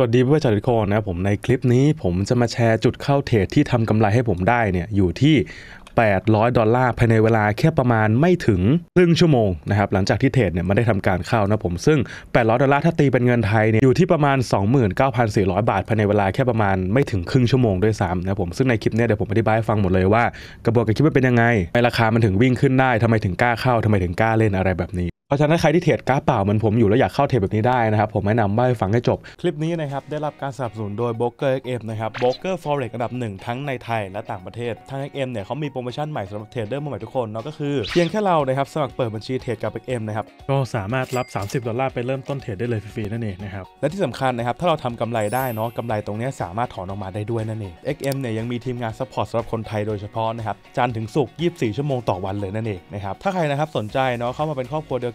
วัสดีเพื่อนชาวทุกคนนะผมในคลิปนี้ผมจะมาแชร์จุดเข้าเทรดที่ทำกำไรให้ผมได้เนี่ยอยู่ที่ 800 ดอลลาร์ภายในเวลาแค่ประมาณไม่ถึงครึ่งชั่วโมงนะครับหลังจากที่เทรดเนี่ยมันได้ทำการเข้านะผมซึ่ง 800 ดอลลาร์ถ้าตีเป็นเงินไทยเนี่ยอยู่ที่ประมาณ 29,400 บาทภายในเวลาแค่ประมาณไม่ถึงครึ่งชั่วโมงด้วยซ้ำนะผมซึ่งในคลิปเนี่ยเดี๋ยวผมอธิบายให้ฟังหมดเลยว่ากระบวนการคิดว่าเป็นยังไงราคามันถึงวิ่งขึ้นได้ทำไมถึงกล้าเข้าทำไมถึงกล้าเล่นอะไรแบบนี้ราะฉะนั้นใครที่เทรดกราฟเปล่ามันผมอยู่แล้วอยากเข้าเทรดแบบนี้ได้นะครับ ผมแนะนำว่าฟังให้จบ คลิปนี้นะครับ ได้รับการสนับสนุนโดย b r o k e r XM นะครับโบรกเกอร์ฟอเร็กอันดับหนึ่งทั้งในไทยและต่างประเทศทาง XM เนี่ยเขามีโปรโมชั่นใหม่สำหรับเทรดเดอร์มือใหม่ทุกคน เนาะก็คือเพียงแค่เรานะครับสมัครเปิดบัญชีเทรดกับ XM นะครับก็สามารถรับ 30 ดอลลาร์ไปเริ่มต้นเทรดได้เลยฟรีๆ นั่นเองนะครับและที่สำคัญนะครับถ้าเราทำกำไรได้เนาะกำไรตรงนี้สามารถถอนออกมาได้ด้วยนั่นเอง XM เนี่ยยังมีทีมงานซัพพอร์ตสำหรับคนไทยโดยเฉพาะนะครับจันทร์ถึงศุกร์24 ชั่วโมงต่อวันเลยนั่นเองนะครับถ้าใครนะครับสนใจเนาะเข้ามาเป็นครอบครัวเดียว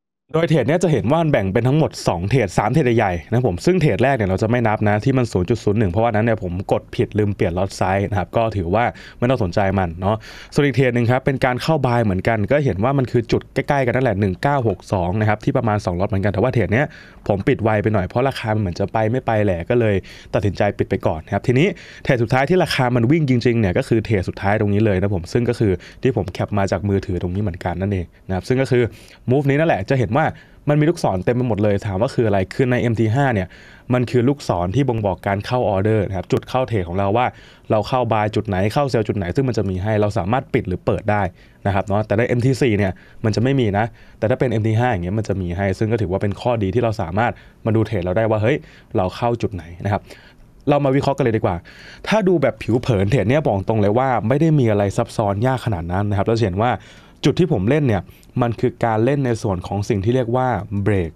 โดยเทรดเนี้ยจะเห็นว่ามันแบ่งเป็นทั้งหมด 2 เทรด3เทรดใหญ่นะผมซึ่งเทรดแรกเนี่ยเราจะไม่นับนะที่มัน 0.01 เพราะว่านั้นเนี่ยผมกดผิดลืมเปลี่ยนล็อตไซส์นะครับก็ถือว่าไม่ต้องสนใจมันเนาะส่วนอีกเทรดหนึ่งครับ เป็นการเข้าบายเหมือนกัน ก็เห็นว่ามันคือจุดใกล้ๆกันนั่นแหละ 1962นะครับที่ประมาณ 2ล็อตเหมือนกัน แต่ว่าเทรดเนี้ยผมปิดไวไปหน่อยเพราะราคามันเหมือนจะไปไม่ไปแหละก็เลย ตัดสินใจปิดไปก่อนนะครับทีนี้เทรดสุดท้ายที่ราคามันวิ่งจริงๆเนี่ยก็คือเทรดสุดท้ายตรงนี้เลยนะผมซึ่งก็คือที่ผมแคปมาจากมือถือตรงนี้เหมือนกันนั่นเองนะครับซึ่งก็คือ move นี้นั่นแหละจะเห็นว่าว่ามันมีลูกศรเต็มไปหมดเลยถามว่าคืออะไรคือใน MT5 เนี่ยมันคือลูกศรที่บ่งบอกการเข้าออเดอร์นะครับจุดเข้าเทรดของเราว่า เราเข้าบายจุดไหนเข้าเซลล์จุดไหน ซึ่งมันจะมีให้เราสามารถปิดหรือเปิดได้นะครับเนาะแต่ใน MT4 เนี่ยมันจะไม่มีนะ แต่ถ้าเป็น MT5 อย่างเงี้ยมันจะมีให้ซึ่งก็ถือว่าเป็นข้อดีที่เราสามารถมาดูเทรดเราได้ว่าเฮ้ยเราเข้าจุดไหนนะครับเรามาวิเคราะห์กันเลยดีกว่า ถ้าดูแบบผิวเผินเทรดเนี่ยบอกตรงเลยว่า ไม่ได้มีอะไรซับซ้อนยากขนาดนั้นนะครับเราเห็นว่าจุดที่ผมเล่นเนี่ยมันคือการเล่นในส่วนของสิ่งที่เรียกว่า break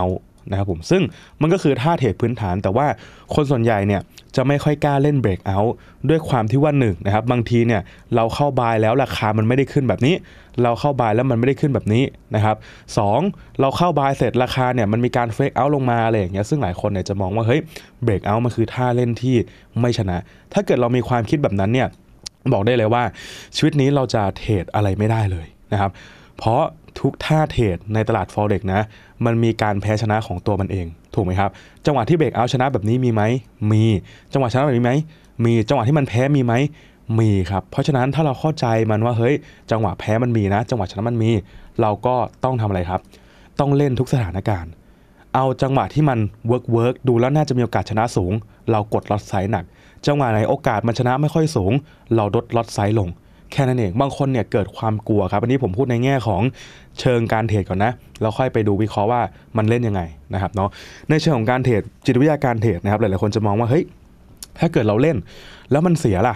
out นะครับผมซึ่งมันก็คือท่าเทรดพื้นฐาน แต่ว่าคนส่วนใหญ่เนี่ยจะไม่ค่อยกล้าเล่นเบรกเอาท์ด้วยความที่ว่าหนึ่งนะครับบางทีเนี่ยเราเข้าบายแล้วราคามันไม่ได้ขึ้นแบบนี้ เราเข้าบายแล้วมันไม่ได้ขึ้นแบบนี้นะครับสเราเข้าบายเสร็จราคาเนี่ยมันมีการเฟกเอาท์ลงมาอะไรอย่างเงี้ยซึ่งหลายคนเนี่ยจะมองว่าเฮ้ยเบรกเอาท์มันคือท่าเล่นที่ไม่ชนะ ถ้าเกิดเรามีความคิดแบบนั้นเนี่ยบอกได้เลยว่าชีวิตนี้เราจะเทรดอะไรไม่ได้เลยนะครับเพราะทุกท่าเทรดในตลาด Forex นะมันมีการแพ้ชนะของตัวมันเองถูกไหมครับจังหวะที่เบรกเอาชนะแบบนี้มีไหม มีจังหวะชนะแบบนี้ไหมมีจังหวะที่มันแพ้มีไหมมีครับเพราะฉะนั้นถ้าเราเข้าใจมันว่า เฮ้ย จังหวะแพ้มันมีนะ จังหวะชนะมันมี เราก็ต้องทำอะไรครับ ต้องเล่นทุกสถานการณ์เอาจังหวะที่มันเวิร์กเวิร์กดูแล้ว น่าจะมีโอกาสชนะสูง เรากดล็อตไซส์หนัก จังหวะไหนโอกาสมันชนะไม่ค่อยสูง เราลดล็อตไซส์ลง แค่นั้นเองบางคนเนี่ยเกิดความกลัวครับ อันนี้ผมพูดในแง่ของเชิงการเทรดก่อนนะแล้วค่อยไปดูวิเคราะห์ว่ามันเล่นยังไงนะครับเนาะในเชิงของการเทรดจิตวิทยาการเทรดนะครับ หลายๆ คนจะมองว่า เฮ้ยถ้าเกิดเราเล่น แล้วมันเสียล่ะ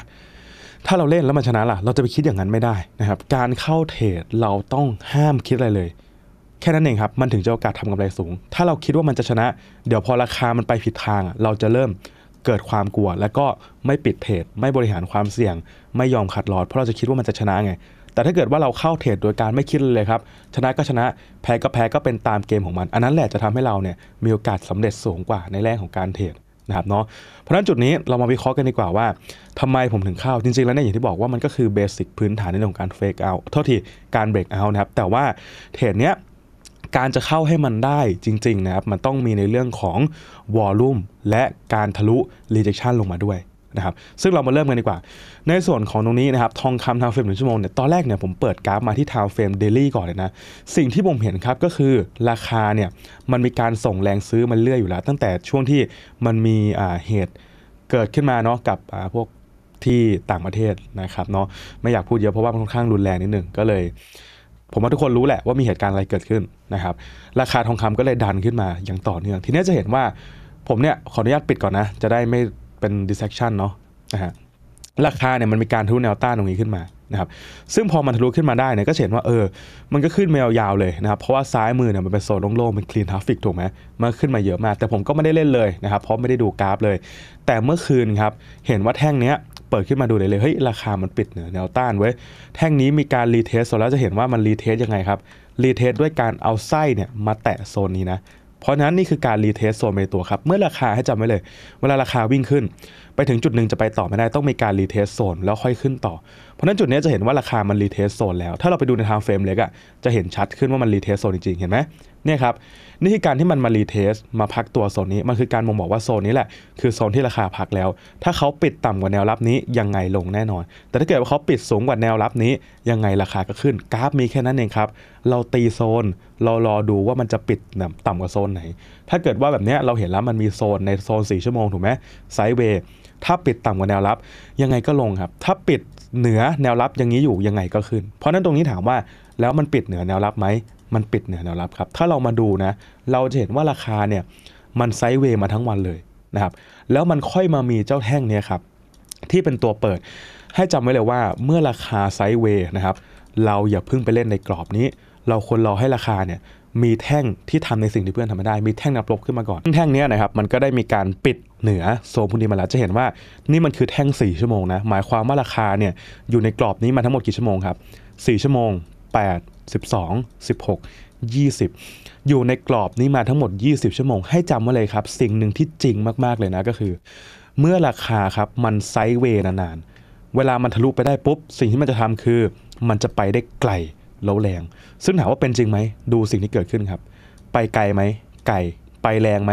ถ้าเราเล่นแล้วมันชนะล่ะ เราจะไปคิดอย่างนั้นไม่ได้นะครับ การเข้าเทรดเราต้องห้ามคิดอะไรเลยแค่นั้นเองครับ มันถึงจะโอกาสทำกำไรสูง ถ้าเราคิดว่ามันจะชนะ เดี๋ยวพอราคามันไปผิดทาง เราจะเริ่มเกิดความกลัว แล้วก็ไม่ปิดเทรด ไม่บริหารความเสี่ยง ไม่ยอมขัดลอด เพราะเราจะคิดว่ามันจะชนะไง แต่ถ้าเกิดว่าเราเข้าเทรดโดยการไม่คิดเลยครับ ชนะก็ชนะ แพ้ก็แพ้ก็เป็นตามเกมของมัน อันนั้นแหละจะทำให้เราเนี่ยมีโอกาสสำเร็จสูงกว่าในแรงของการเทรดนะครับเนาะ เพราะฉะนั้นจุดนี้เรามาวิเคราะห์กันดีกว่าว่า ทำไมผมถึงเข้าจริงๆ แล้วเนี่ยอย่างที่บอกว่ามันก็คือเบสิกพื้นฐานในเรื่องของการเฟกเอาโทษทีการเบรกเอานะครับแต่ว่าเทรดเนี้ยการจะเข้าให้มันได้จริงๆนะครับมันต้องมีในเรื่องของวอลลุ่มและการทะลุ rejection ลงมาด้วยนะครับซึ่งเรามาเริ่มกันดีกว่า ในส่วนของตรงนี้นะครับทองคำทาวเฟรมหนึ่งชั่วโมงเนี่ยตอนแรกเนี่ยผมเปิดกราฟมาที่ทาวเฟรมเดลี่ก่อนเลยนะสิ่งที่ผมเห็นครับก็คือราคาเนี่ยมันมีการส่งแรงซื้อมันเลื่อยอยู่แล้ว ตั้งแต่ช่วงที่มันมีเหตุเกิดขึ้นมาเนาะกับพวกที่ต่างประเทศนะครับเนาะไม่อยากพูดเยอะเพราะว่ามันค่อนข้างรุนแรงนิดหนึ่งก็เลยผมว่าทุกคนรู้แหละว่ามีเหตุการณ์อะไรเกิดขึ้นนะครับราคาทองคำก็เลยดันขึ้นมาอย่างต่อเนื่อง ทีนี้จะเห็นว่าผมเนี่ยขออนุญาตปิดก่อนนะ จะได้ไม่เป็น distraction เนาะนะฮะราคาเนี่ยมันมีการทุแนวต้านตรงนี้ขึ้นมานะครับซึ่งพอมันทะลุขึ้นมาได้เนี่ยก็เห็นว่าเออ มันก็ขึ้นมายาวๆเลยนะครับ เพราะว่าซ้ายมือเนี่ยมันเป็นโซนโล่งๆเป็นคลีนทราฟิกถูกไหมมันขึ้นมาเยอะมาก แต่ผมก็ไม่ได้เล่นเลยนะครับ เพราะไม่ได้ดูกราฟเลย แต่เมื่อคืนครับ เห็นว่าแท่งเนี้ยเปิดขึ้นมาดูเลยเลย เฮ้ย ราคา มันปิดเหนือแนวต้านเว้ยแท่งนี้มีการรีเทสโซแล้วจะเห็นว่ามันรีเทสยังไงครับ รีเทสด้วยการเอาไส้เนี่ยมาแตะโซนนี้นะ เพราะนั้นนี่คือการรีเทสโซนในตัวครับ เมื่อราคาให้จำไว้เลย เวลาราคาวิ่งขึ้นไปถึงจุดหนึ่งจะไปต่อไม่ได้ต้องมีการรีเทสโซนแล้วค่อยขึ้นต่อเพราะนั้นจุดนี้จะเห็นว่าราคา มันรีเทสโซนแล้วถ้าเราไปดูในทางเฟรมเล็กอะจะเห็นชัดขึ้นว่ามันรีเทสโซนจริงๆเห็นไหมเนี่ยครับนี่คือการที่มันมารีเทสมาพักตัวโซนนี้มันคือการมองบอกว่าโซนนี้แหละคือโซนที่ราคาพักแล้ว ถ้าเขาปิดต่ำกว่าแนวรับนี้ยังไงลงแน่นอน แต่ถ้าเกิดว่าเขาปิดสูงกว่าแนวรับนี้ยังไงราคาก็ขึ้นกราฟมีแค่นั้นเองครับเราตีโซนเรารอดูว่ามันจะปิดต่ำกว่าโซนไหน ถ้าเกิดว่าแบบนี้เราเห็นแล้วมันมีโซนในโซน4ชั่วโมงถูกไหมไซด์เวย์ถ้าปิดต่ำกว่าแนวรับ ยังไงก็ลงครับ ถ้าปิดเหนือแนวรับอย่างนี้อยู่ยังไงก็ขึ้นเพราะนั้นตรงนี้ถามว่า แล้วมันปิดเหนือแนวรับไหมมันปิดเหนือแนวรับครับ ถ้าเรามาดูนะ เราจะเห็นว่าราคาเนี่ยมันไซด์เวย์มาทั้งวันเลยนะครับ แล้วมันค่อยมามีเจ้าแท่งเนี่ยครับ ที่เป็นตัวเปิด ให้จำไว้เลยว่า เมื่อราคาไซด์เวย์นะครับ เราอย่าเพิ่งไปเล่นในกรอบนี้ เราควรรอให้ราคาเนี่ยมีแท่งที่ทำในสิ่งที่เพื่อนทำไม่ได้มีแท่งนับลบขึ้นมาก่อน แท่งนี้นะครับมันก็ได้มีการปิดเหนือโซนพุ่นีมาแล้วจะเห็นว่า นี่มันคือแท่ง4 ชั่วโมงนะ หมายความว่าราคาเนี่ยอยู่ในกรอบนี้มาทั้งหมดกี่ชั่วโมงครับ4ชั่วโมง 8 12 16 20 อยู่ในกรอบนี้มาทั้งหมด 20 ชั่วโมง ให้จำไว้เลยครับ สิ่งหนึ่งที่จริงมากๆเลยนะก็คือ เมื่อราคาครับมันไซด์เวย์นานๆเวลามันทะลุไปได้ปุ๊บ สิ่งที่มันจะทำคือมันจะไปได้ไกลเล้าแรง ซึ่งถามว่าเป็นจริงไหมดูสิ่งที่เกิดขึ้นครับ ไปไกลไหม ไกล ไปแรงไหม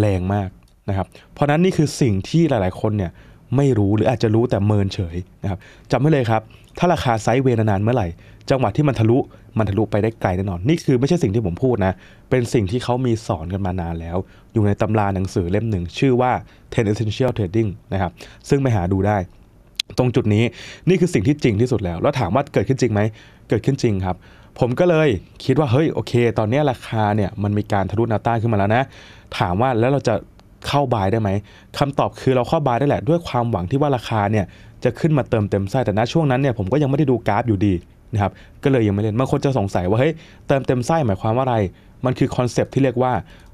แรงมากนะครับ เพราะนั้น นี่คือสิ่งที่หลาย ๆคนเนี่ยไม่รู้หรืออาจจะรู้แต่เมินเฉยนะครับจำไว้เลยครับ ถ้าราคาไซด์เวนานานเมื่อไหร่ จังหวะที่มันทะลุ มันทะลุไปได้ไกลแน่นอน นี่คือไม่ใช่สิ่งที่ผมพูดนะ เป็นสิ่งที่เขามีสอนกันมานานแล้ว อยู่ในตำราหนังสือเล่มหนึ่งชื่อว่า Ten Essential Trading นะครับ ซึ่งไปหาดูได้ตรงจุดนี้นี่คือสิ่งที่จริงที่สุดแล้ว แล้วถามว่าเกิดขึ้นจริงไหมเกิดขึ้นจริงครับ ผมก็เลยคิดว่าเฮ้ยโอเค ตอนนี้ราคาเนี่ยมันมีการทะลุแนวต้านขึ้นมาแล้วนะ ถามว่าแล้วเราจะเข้าบายได้ไหมคำตอบคือเราเข้าบายได้แหละด้วยความหวังที่ว่าราคาเนี่ยจะขึ้นมาเติมเต็มไส้แต่ณช่วงนั้นเนี่ยผมก็ยังไม่ได้ดูกราฟอยู่ดีนะครับก็เลยยังไม่เล่นบางคนจะสงสัยว่าเฮ้ยเติมเต็มไส้หมายความว่าอะไร มันคือคอนเซปที่เรียกว่า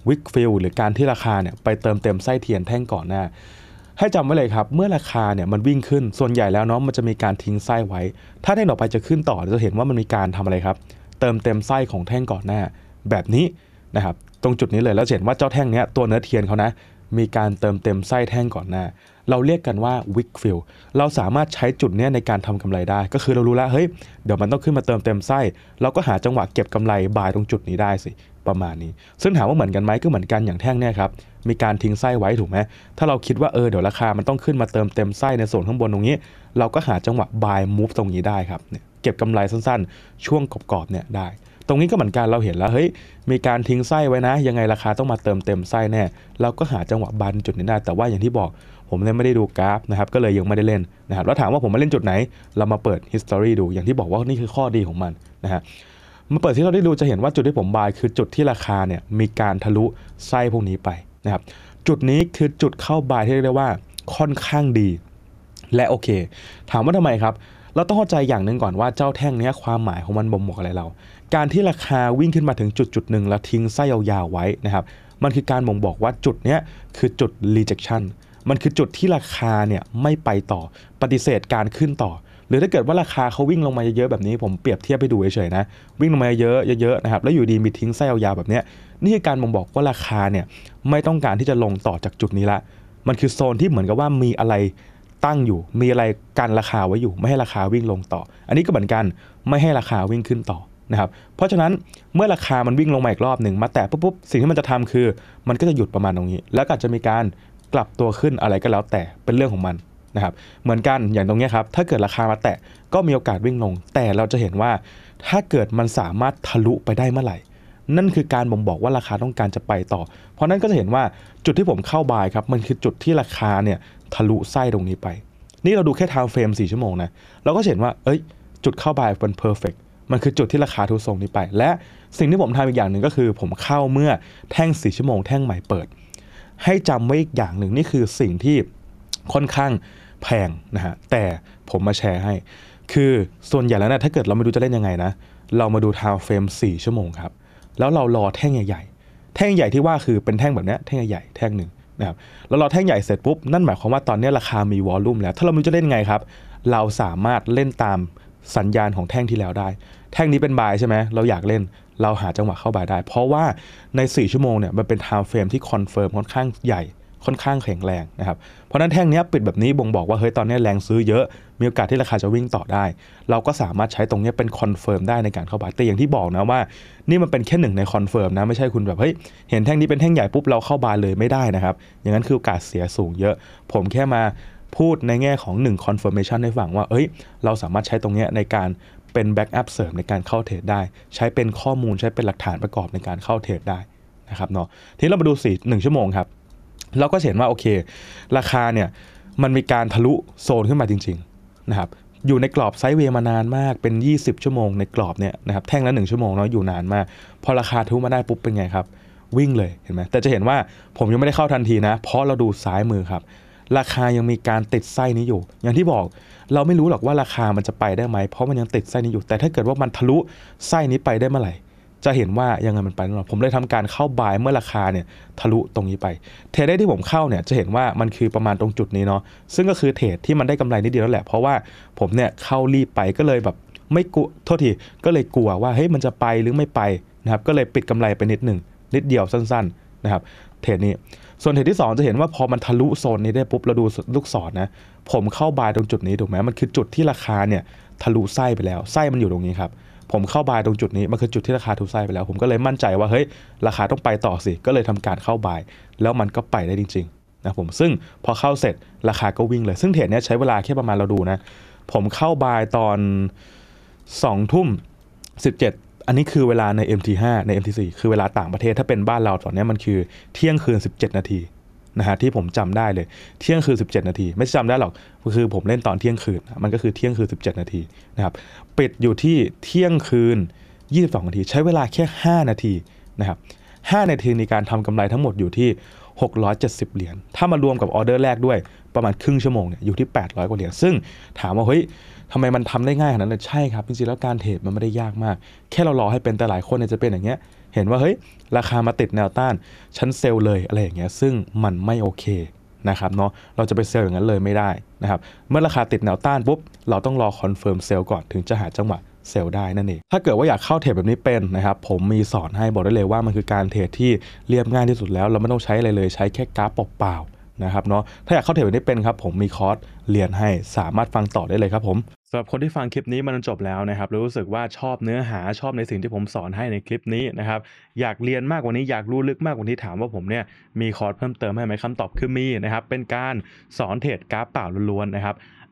วิกฟิลหรือการที่ราคาเนี่ยไปเติมเต็มไส้เทียนแท่งก่อนหน้าให้จำไว้เลยครับ เมื่อราคาเนี่ยมันวิ่งขึ้นส่วนใหญ่แล้วเนาะมันจะมีการทิ้งไส้ไว้ ถ้าแท่งต่อไปจะขึ้นต่อจะเห็นว่ามันมีการทำอะไรครับ เติมเต็มไส้ของแท่งก่อนหน้า แบบนี้นะครับตรงจุดนี้เลย แล้วเห็นว่าเจ้าแท่งเนี้ยตัวเนื้อเทียนเขานะมีการเติมเต็มไส้แท่งก่อนหน้าเราเรียกกันว่าวิกฟิลเราสามารถใช้จุดนี้ในการทำกำไรได้ ก็คือเรารู้แล้วเฮ้ยเดี๋ยวมันต้องขึ้นมาเติมเต็มไส้ เราก็หาจังหวะเก็บกำไรบายตรงจุดนี้ได้สิประมาณนี้ ซึ่งถามว่าเหมือนกันไหมก็เหมือนกันอย่างแท่งเนี่ยครับมีการทิ้งไส้ไว้ถูกไหมถ้าเราคิดว่าเออเดี๋ยวราคามันต้องขึ้นมาเติมเต็มไส้ในส่วนข้างบนตรงนี้เราก็หาจังหวะ buy move ตรงนี้ได้ครับเก็บกำไรสั้น ๆ ช่วงกรอบๆเนี่ยได้ ตรงนี้ก็เหมือนกันเราเห็นแล้วเฮ้ยมีการทิ้งไส้ไว้นะ ยังไงราคาต้องมาเติมเต็มไส้แน่เราก็หาจังหวะบันจุดนี้ได้แต่ว่าอย่างที่บอก ผมเนี่ยไม่ได้ดูกราฟนะครับก็เลยยังไม่ได้เล่นนะครับแล้วถามว่าผมมาเล่นจุดไหน เรามาเปิด history ดูอย่างที่บอกว่านี่คือข้อดีของมันนะฮะมาเปิดที่เราได้ดูจะเห็นว่าจุดที่ผมบาย คือจุดที่ราคาเนี่ยมีการทะลุไส้พวกนี้ไปนะครับจุดนี้คือจุดเข้าบายที่เรียกว่าค่อนข้างดี และโอเค ถามว่าทำไมครับเราต้องเข้าใจอย่างหนึ่งก่อนว่าเจ้าแท่งนี้ความหมายของมันบ่งบอกอะไรเราการที่ราคาวิ่งขึ้นมาถึงจุดจุดหนึ่งแล้วทิ้งไส้ยาวๆไว้นะครับมันคือการบ่งบอกว่าจุดนี้คือจุด rejection มันคือจุดที่ราคาเนี่ยไม่ไปต่อปฏิเสธการขึ้นต่อหรือถ้าเกิดว่าราคาเขาวิ่งลงมาเยอะๆแบบนี้ ผมเปรียบเทียบไปดูเฉยๆนะ วิ่งลงมาเยอะเยอะๆนะครับแล้วอยู่ดีมีทิ้งไส้ยาวแบบนี้นี่คือ การบ่งบอกว่าราคาเนี่ยไม่ต้องการที่จะลงต่อจากจุดนี้ละมันคือโซนที่เหมือนกับว่ามีอะไรตั้งอยู่ มีอะไรกันราคาไว้อยู่ไม่ให้ราคาวิ่งลงต่อ อันนี้ก็เหมือนกันไม่ให้ราคาวิ่งขึ้นต่อนะครับ เพราะฉะนั้นเมื่อราคามันวิ่งลงมาอีกรอบหนึ่งมาแตะปุ๊บสิ่งที่มันจะทำคือ มันก็จะหยุดประมาณตรงนี้ แล้วก็จะมีการกลับตัวขึ้นอะไรก็แล้วแต่เป็นเรื่องของมันนะครับเหมือนกันอย่างตรงนี้ครับถ้าเกิดราคามาแตะก็มีโอกาสวิ่งลงแต่เราจะเห็นว่าถ้าเกิดมันสามารถทะลุไปได้เมื่อไหร่ นั่นคือการบ่งบอกว่าราคาต้องการจะไปต่อ เพราะนั้นก็จะเห็นว่าจุดที่ผมเข้าบายครับมันคือจุดที่ราคาเนี่ยทะลุไส้ตรงนี้ไป นี่เราดูแค่ไทม์เฟรม4ชั่วโมงนะเราก็เห็นว่าเอ้ยจุดเข้าบายมันเพอร์เฟกมันคือจุดที่ราคาทุ่ทรงนี้ไป และสิ่งที่ผมทำอีกอย่างหนึ่งก็คือ ผมเข้าเมื่อแท่ง4ชั่วโมงแท่งใหม่เปิดให้จำไว้อีกอย่างหนึ่งนี่คือสิ่งที่ค่อนข้างแพงนะฮะแต่ผมมาแชร์ให้ คือส่วนใหญ่แล้วนะถ้าเกิดเราไม่ดูจะเล่นยังไงนะเรามาดูทาวเฟรม4 ชั่วโมงครับแล้วเรารอแท่งใหญ่ ๆ แท่งใหญ่ที่ว่าคือเป็นแท่งแบบนี้แท่งใหญ่ๆแท่งหนึ่งนะครับแล้วรอแท่งใหญ่เสร็จปุ๊บนั่นหมายความว่าตอนนี้ราคามีวอลลุ่มแล้วถ้าเราไม่จะเล่นไงครับเราสามารถเล่นตามสัญญาณของแท่งที่แล้วได้ แท่งนี้เป็นบายใช่ไหมเราอยากเล่นเราหาจังหวะเข้าบายได้ เพราะว่าใน 4 ชั่วโมงเนี่ยมันเป็นทาวเฟรมที่คอนเฟิร์มค่อนข้างใหญ่ค่อนข้างแข็งแรงนะครับ เพราะนั้นแท่งนี้ปิดแบบนี้บ่งบอกว่าเฮ้ยตอนนี้แรงซื้อเยอะ มีโอกาสที่ราคาจะวิ่งต่อได้ เราก็สามารถใช้ตรงนี้เป็นคอนเฟิร์มได้ในการเข้าบายแต่อย่างที่บอกนะว่า นี่มันเป็นแค่หนึ่งในคอนเฟิร์มนะ ไม่ใช่คุณแบบเฮ้ยเห็นแท่งนี้เป็นแท่งใหญ่ปุ๊บเราเข้าบายเลยไม่ได้นะครับ อย่างนั้นคือโอกาสเสียสูงเยอะ ผมแค่มาพูดในแง่ของ1 confirmation ให้ฟังว่าเอ้ย เราสามารถใช้ตรงนี้ในการเป็นแบ็กอัพเสริมในการเข้าเทรดได้ใช้เป็นข้อมูลใช้เป็นหลักฐานประกอบในการเข้าเทรดได้นะครับเนาะทีนี้เรามาดูสีหงชั่วโมงครับเราก็เห็นว่าโอเค ราคาเนี่ยมันมีการทะลุโซนขึ้นมาจริงๆนะครับอยู่ในกรอบไซด์เวย์มานานมากเป็น 20 ชั่วโมงในกรอบเนี่ยนะครับแท่งละ1ชั่วโมงเนาะอยู่นานมากพอราคาทะลุมาได้ปุ๊บเป็นไงครับวิ่งเลยเห็นไหมแต่จะเห็นว่าผมยังไม่ได้เข้าทันทีนะ เพราะเราดูซ้ายมือครับ ราคายังมีการติดไส้นี้อยู่ อย่างที่บอกเราไม่รู้หรอกว่าราคามันจะไปได้ไหม เพราะมันยังติดไส้นี้อยู่ แต่ถ้าเกิดว่ามันทะลุไส้นี้ไปได้เมื่อไหร่จะเห็นว่ายังไงมันไปแน่รอผมเลยทำการเข้าบายเมื่อราคาเนี่ย ทะลุตรงนี้ไปเทรดที่ผมเข้าเนี่ยจะเห็นว่ามันคือประมาณตรงจุดนี้เนาะ ซึ่งก็คือเทรดที่มันได้กำไรนิดเดียวแล้วแหละ เพราะว่าผมเนี่ยเข้ารีบไปก็เลยแบบไม่กลัวโทษที ก็เลยกลัวว่าเฮ้ยมันจะไปหรือไม่ไปนะครับ ก็เลยปิดกำไรไปนิดหนึ่งนิดเดียวสั้นๆนะครับเทรดนี้ ส่วนเทรดที่ 2 จะเห็นว่าพอมันทะลุโซนนี้ได้ปุ๊บเราดูลูกศรนนะผมเข้าบายตรงจุดนี้ถูกไหมมันคือจุดที่ราคาเนี่ยทะลุไส้ไปแล้วไส้มันอยู่ตรงนี้ครับผมเข้าบายตรงจุดนี้มันคือจุดที่ราคาทุบไส้ไปแล้ว ผมก็เลยมั่นใจว่าเฮ้ยราคาต้องไปต่อสิ ก็เลยทำการเข้าบาย แล้วมันก็ไปได้จริงๆนะผมซึ่งพอเข้าเสร็จราคาก็วิ่งเลยซึ่งเทรดเนี้ยใช้เวลาแค่ประมาณเราดูนะผมเข้าบายตอน2ทุ่มสิอันนี้คือเวลาใน MT5 ใน MT4 คือเวลาต่างประเทศถ้าเป็นบ้านเราตอนนี้มันคือเที่ยงคืน 17นาทีนะฮะที่ผมจำได้เลยเที่ยงคืน17 นาที ไม่จำได้หรอกคือผมเล่นตอนเที่ยงคืนมันก็คือเที่ยงคืน17 นาทีนะครับปิดอยู่ที่เที่ยงคืน22นาทีใช้เวลาแค่ 5 นาทีนะครับ5นาทีในการทำกำไรทั้งหมดอยู่ที่ 670 เหรียญถ้ามารวมกับออเดอร์แรกด้วยประมาณครึ่งชั่วโมงเนี่ยอยู่ที่800กว่าเหรียญซึ่งถามว่าเฮ้ยทำไมมันทำได้ง่ายขนาดนั้นใช่ครับจริงๆแล้วการเทรดมันไม่ได้ยากมาก แค่เรารอให้เป็นแต่หลายคนเนี่ยจะเป็นอย่างเงี้ยเห็นว่าเฮ้ยราคามาติดแนวต้านชั้นเซลล์เลยอะไรอย่างเงี้ยซึ่งมันไม่โอเคนะครับเนาะเราจะไปเซลล์อย่างนั้นเลยไม่ได้นะครับเมื่อราคาติดแนวต้านปุ๊บเราต้องรอคอนเฟิร์มเซลล์ก่อนถึงจะหาจังหวะเซลได้นั่นเองถ้าเกิดว่าอยากเข้าเทรดแบบนี้เป็นนะครับผมมีสอนให้บอกได้เลยว่ามันคือการเทรดที่เรียบง่ายที่สุดแล้ว เราไม่ต้องใช้อะไรเลยใช้แค่กราฟเปล่านะครับเนาะถ้าอยากเข้าเทรดได้เป็นครับผมมีคอร์สเรียนให้สามารถฟังต่อได้เลยครับผมสำหรับคนที่ฟังคลิปนี้มันจบแล้วนะครับรู้สึกว่าชอบเนื้อหาชอบในสิ่งที่ผมสอนให้ในคลิปนี้นะครับ อยากเรียนมากกว่านี้อยากรู้ลึกมากกว่านี้ถามว่าผมเนี่ยมีคอร์สเพิ่มเติมให้ไหมคำตอบคือมีนะครับเป็นการสอนเทรดกราฟเปล่าล้วนๆนะครับ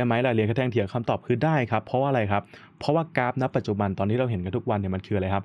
ได้ไหมล่ะเรียนกระแทงเถียงคำตอบคือได้ครับ เพราะว่าอะไรครับ เพราะว่ากราฟณปัจจุบันตอนที่เราเห็นกันทุกวันเนี่ยมันคืออะไรครับ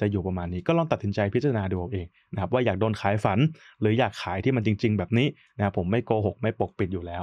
จะอยู่ประมาณนี้ก็ลองตัดสินใจพิจารณาดูเองนะครับว่าอยากโดนขายฝัน หรืออยากขายที่มันจริง ๆ แบบนี้นะผมไม่โกหก ไม่ปกปิดอยู่แล้ว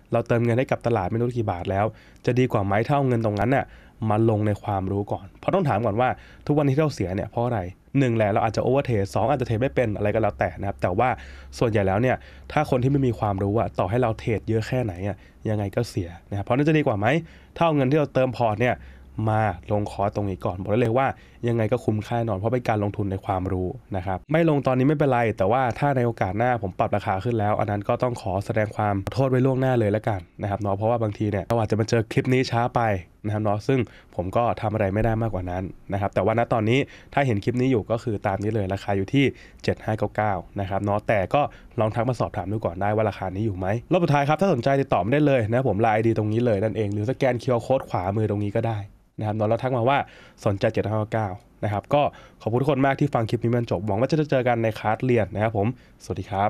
เราเติมเงินให้กับตลาดไม่รู้กี่บาทแล้ว จะดีกว่าไหมถ้าเอาเงินตรงนั้นน่ยมาลงในความรู้ก่อน เพราะต้องถามก่อนว่าทุกวันที่เราเสียเนี่ยเพราะอะไรหนึ่งแหละเราอาจจะโอเวอร์เทสองอาจจะเทไม่เป็นอะไรก็แล้วแต่นะครับแต่ว่าส่วนใหญ่แล้วเนี่ยถ้าคนที่ไม่มีความรู้อะต่อให้เราเทรดเยอะแค่ไหนอะยังไงก็เสียนะครับเพราะนั่นจะดีกว่าไหมถ้าเอาเงินที่เราเติมพอร์ตเนี่ยมาลงคอร์สตรงนี้ก่อนบอกได้เลยว่ายังไงก็คุ้มค่าแน่นอนเพราะเป็นการลงทุนในความรู้นะครับไม่ลงตอนนี้ไม่เป็นไร แต่ว่าถ้าในโอกาสหน้าผมปรับราคาขึ้นแล้ว อันนั้นก็ต้องขอแสดงความโทษไว้ล่วงหน้าเลยแล้วกัน นะครับเนาะเพราะว่าบางทีเนี่ยเราอาจจะมาเจอคลิปนี้ช้าไปนะครับเนาะซึ่งผมก็ทำอะไรไม่ได้มากกว่านั้นนะครับแต่ว่าณตอนนี้ถ้าเห็นคลิปนี้อยู่ก็คือตามนี้เลยราคาอยู่ที่ 7599 นะครับเนาะแต่ก็ลองทักมาสอบถามดูก่อนได้ว่าราคานี้อยู่ไหมรอบสุดท้ายครับถ้าสนใจติดต่อมได้เลยนะผมไลน์ไอดีตรงนี้เลยนั่นเอง หรือสแกนเคอร์โค้ดขวามือตรงนี้ก็ได้นะครับเราทักมาว่าสนใจ 759 9นะครับก็ขอบคุณทุกคนมากที่ฟังคลิปนี้มันจบหวังว่าจะเจอกันในคลาสเรียนนะครับผมสวัสดีครับ